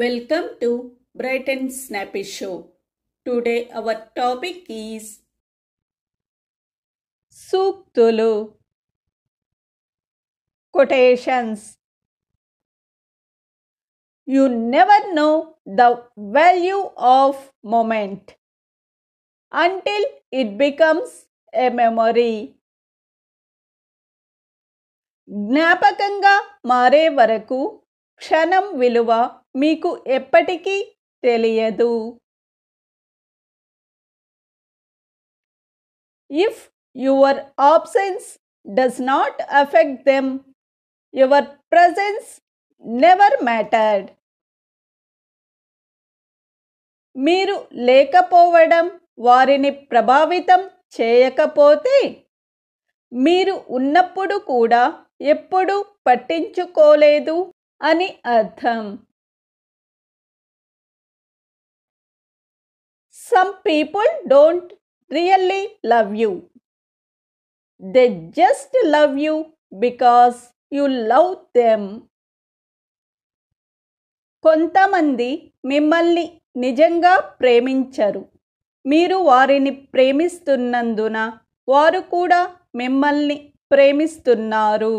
Welcome to Bright and Snappy Show. Today our topic is Suktulu. Quotations You never know the value of moment until it becomes a memory. జ్ఞాపకంగా మారే వరకు క్షణం విలువ మీకు ఎప్పటికీ తెలియదు if your absence does not affect them your presence never mattered మీరు లేకపోవడం వారిని ప్రభావితం చేయకపోతే మీరు ఉన్నప్పుడు కూడా ఎప్పుడూ పట్టించుకోలేదు అని అర్థం some people don't really love you. They just love you because you love them కొంతమంది మిమ్మల్ని నిజంగా ప్రేమించరు మీరు వారిని ప్రేమిస్తున్నందున వారు కూడా మిమ్మల్ని ప్రేమిస్తున్నారు